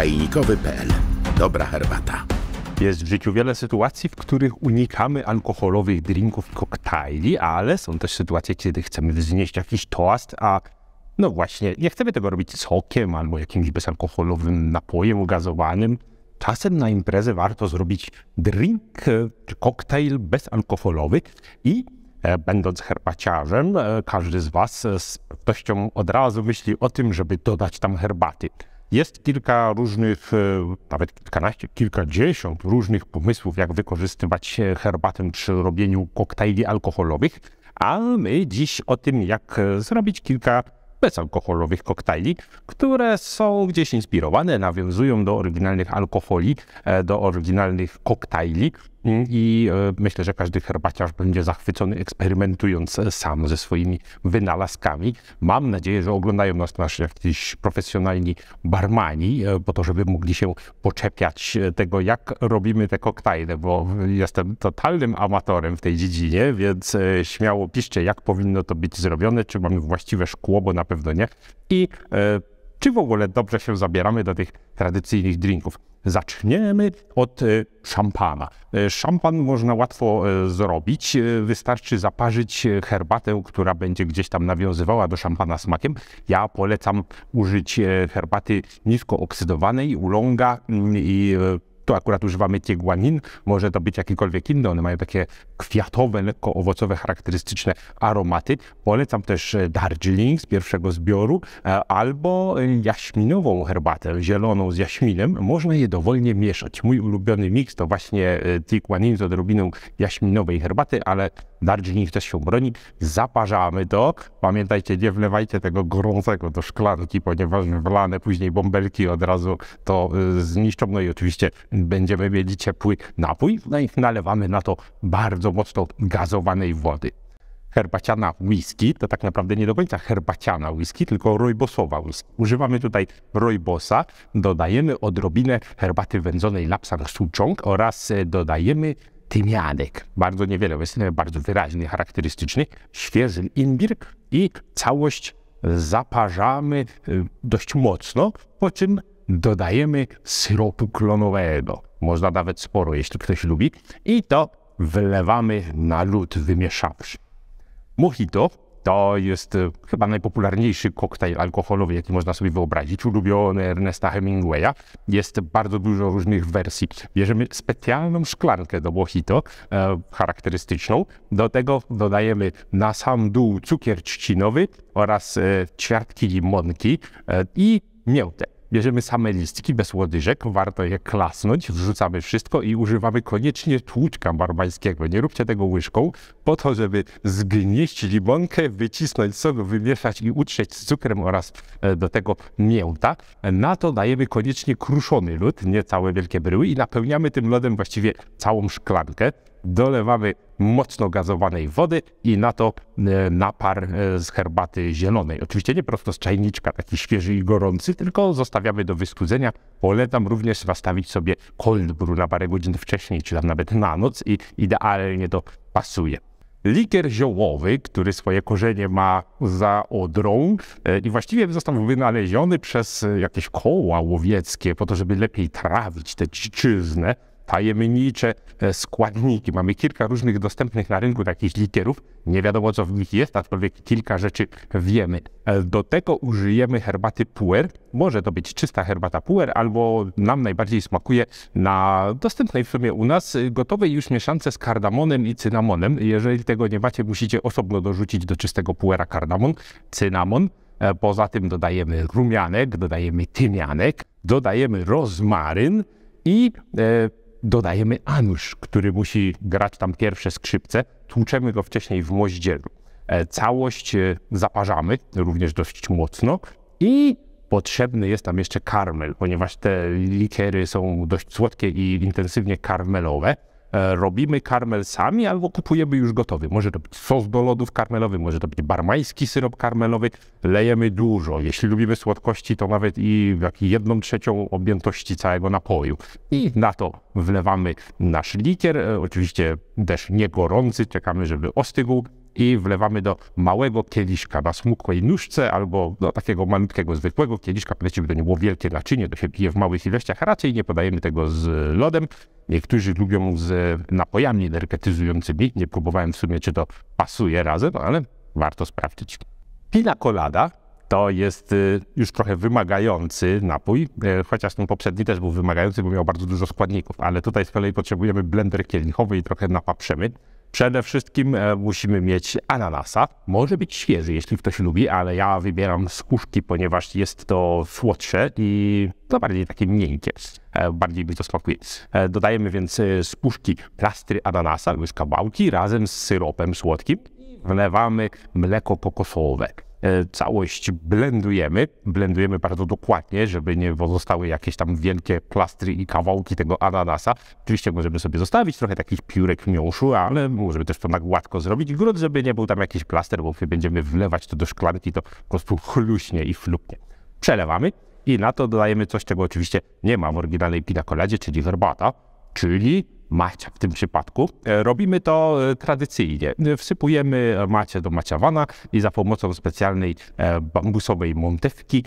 czajnikowy.pl. Dobra herbata. Jest w życiu wiele sytuacji, w których unikamy alkoholowych drinków, koktajli, ale są też sytuacje, kiedy chcemy wznieść jakiś toast, a no właśnie, nie chcemy tego robić sokiem albo jakimś bezalkoholowym napojem gazowanym. Czasem na imprezę warto zrobić drink czy koktajl bezalkoholowy i e, będąc herbaciarzem, e, każdy z Was e, z pewnością od razu myśli o tym, żeby dodać tam herbaty. Jest kilka różnych, e, nawet kilkanaście, kilkadziesiąt różnych pomysłów, jak wykorzystywać e, herbatę przy robieniu koktajli alkoholowych, a my dziś o tym, jak e, zrobić kilka bezalkoholowych koktajli, które są gdzieś inspirowane, nawiązują do oryginalnych alkoholi, do oryginalnych koktajli, i e, myślę, że każdy herbaciarz będzie zachwycony, eksperymentując e, sam ze swoimi wynalazkami. Mam nadzieję, że oglądają nas nasi jakiś profesjonalni barmani, e, po to, żeby mogli się poczepiać tego, jak robimy te koktajle, bo jestem totalnym amatorem w tej dziedzinie, więc śmiało piszcie, jak powinno to być zrobione, czy mamy właściwe szkło, bo na pewno nie. I czy w ogóle dobrze się zabieramy do tych tradycyjnych drinków. Zaczniemy od e, szampana. E, szampan można łatwo e, zrobić. Wystarczy zaparzyć herbatę, która będzie gdzieś tam nawiązywała do szampana smakiem. Ja polecam użyć herbaty niskooksydowanej ulonga mm, i tu akurat używamy tiegłanin, może to być jakikolwiek inny. One mają takie kwiatowe, lekko owocowe, charakterystyczne aromaty. Polecam też e, Darjeeling z pierwszego zbioru e, albo e, jaśminową herbatę, zieloną z jaśminem. Można je dowolnie mieszać. Mój ulubiony miks to właśnie tiegłanin z odrobiną jaśminowej herbaty, ale Darjeeling też się broni. Zaparzamy to. Pamiętajcie, nie wlewajcie tego gorącego do szklanki, ponieważ wlane później bąbelki od razu to y, zniszczą. No i oczywiście będziemy mieli ciepły napój. No i nalewamy na to bardzo mocno gazowanej wody herbaciana whisky, to tak naprawdę nie do końca herbaciana whisky, tylko rojbosowa whisky. Używamy tutaj rojbosa, dodajemy odrobinę herbaty wędzonej Lapsang Souchong oraz e, dodajemy tymianek, bardzo niewiele obecny, bardzo wyraźny, charakterystyczny, świeży imbir i całość zaparzamy y, dość mocno, po czym dodajemy syropu klonowego. Można nawet sporo, jeśli ktoś lubi. I to wylewamy na lód wymieszawszy. Mojito to jest e, chyba najpopularniejszy koktajl alkoholowy, jaki można sobie wyobrazić, ulubiony Ernesta Hemingwaya. Jest bardzo dużo różnych wersji. Bierzemy specjalną szklankę do mojito, e, charakterystyczną. Do tego dodajemy na sam dół cukier trzcinowy oraz e, ćwiartki limonki e, i miętę. Bierzemy same listki bez łodyżek, warto je klasnąć, wrzucamy wszystko i używamy koniecznie tłuczka barbańskiego. Nie róbcie tego łyżką, po to, żeby zgnieść limonkę, wycisnąć sodu, wymieszać i utrzeć z cukrem oraz e, do tego mięta. Na to dajemy koniecznie kruszony lód, nie całe wielkie bryły i napełniamy tym lodem właściwie całą szklankę. Dolewamy mocno gazowanej wody i na to e, napar e, z herbaty zielonej. Oczywiście nie prosto z czajniczka, taki świeży i gorący, tylko zostawiamy do wystudzenia. Polecam również nastawić sobie cold brew na parę godzin wcześniej, czy tam nawet na noc i idealnie to pasuje likier ziołowy, który swoje korzenie ma za Odrą e, i właściwie został wynaleziony przez jakieś koła łowieckie po to, żeby lepiej trawić tę dziczyznę tajemnicze e, składniki. Mamy kilka różnych dostępnych na rynku takich likierów. Nie wiadomo, co w nich jest, aczkolwiek kilka rzeczy wiemy. E, do tego użyjemy herbaty puer. Może to być czysta herbata puer, albo nam najbardziej smakuje na dostępnej w sumie u nas e, gotowej już mieszance z kardamonem i cynamonem. Jeżeli tego nie macie, musicie osobno dorzucić do czystego puera kardamon, cynamon. Poza tym dodajemy rumianek, dodajemy tymianek, dodajemy rozmaryn i dodajemy Anusz, który musi grać tam pierwsze skrzypce, tłuczemy go wcześniej w moździelu. E, całość e, zaparzamy, również dość mocno i potrzebny jest tam jeszcze karmel, ponieważ te likery są dość słodkie i intensywnie karmelowe. E, robimy karmel sami albo kupujemy już gotowy. Może to być sos do lodów karmelowy, może to być barmański syrop karmelowy. Lejemy dużo. Jeśli lubimy słodkości, to nawet i jedną trzecią objętości całego napoju. I na to wlewamy nasz likier, e, oczywiście też nie gorący, czekamy, żeby ostygł i wlewamy do małego kieliszka na smukłej nóżce albo do takiego malutkiego, zwykłego kieliszka. Powiedzmy, by to nie było wielkie naczynie, to się pije w małych ilościach, a raczej nie podajemy tego z lodem. Niektórzy lubią z napojami energetyzującymi. Nie próbowałem w sumie, czy to pasuje razem, ale warto sprawdzić. Pina colada to jest y, już trochę wymagający napój, y, chociaż ten poprzedni też był wymagający, bo miał bardzo dużo składników, ale tutaj z kolei potrzebujemy blender kielichowy i trochę napaprzemy. Przede wszystkim e, musimy mieć ananasa. Może być świeży, jeśli ktoś lubi, ale ja wybieram skórzki, ponieważ jest to słodsze i to bardziej takie miękkie. E, bardziej mi to smakuje. E, dodajemy więc spuszki plastry ananasa, łyżka bałki razem z syropem słodkim. Wlewamy mleko kokosowe. E, całość blendujemy, blendujemy bardzo dokładnie, żeby nie pozostały jakieś tam wielkie plastry i kawałki tego ananasa. Oczywiście możemy sobie zostawić trochę takich piórek miąższu, ale możemy też to tak gładko zrobić. Grunt, żeby nie był tam jakiś plaster, bo będziemy wlewać to do szklanki, to po prostu chluśnie i flupnie. Przelewamy i na to dodajemy coś, czego oczywiście nie ma w oryginalnej pina coladzie, czyli herbata, czyli macia w tym przypadku. E, robimy to e, tradycyjnie. E, wsypujemy macie do maciawana i za pomocą specjalnej bambusowej montewki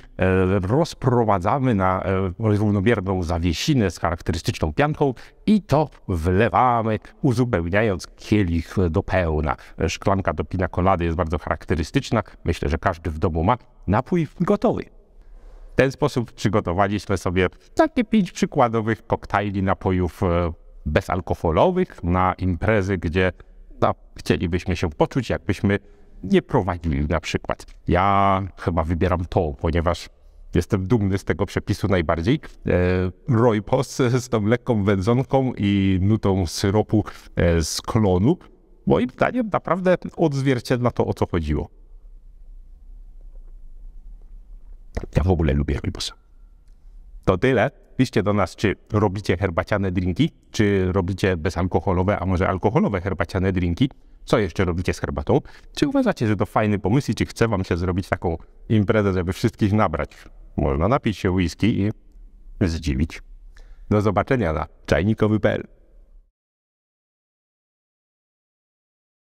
rozprowadzamy na równomierną zawiesinę z charakterystyczną pianką i to wlewamy, uzupełniając kielich do pełna. Szklanka do pina kolady jest bardzo charakterystyczna. Myślę, że każdy w domu ma. Napój gotowy. W ten sposób przygotowaliśmy sobie takie pięć przykładowych koktajli napojów bezalkoholowych, na imprezy, gdzie no, chcielibyśmy się poczuć, jakbyśmy nie prowadzili na przykład. Ja chyba wybieram to, ponieważ jestem dumny z tego przepisu najbardziej. E, Post z tą lekką wędzonką i nutą syropu e, z klonu. Moim zdaniem naprawdę odzwierciedla to, o co chodziło. Ja w ogóle lubię Roiposa. To tyle. Piszcie do nas, czy robicie herbaciane drinki, czy robicie bezalkoholowe, a może alkoholowe herbaciane drinki. Co jeszcze robicie z herbatą? Czy uważacie, że to fajny pomysł i czy chce wam się zrobić taką imprezę, żeby wszystkich nabrać? Można napić się whisky i zdziwić. Do zobaczenia na czajnikowy.pl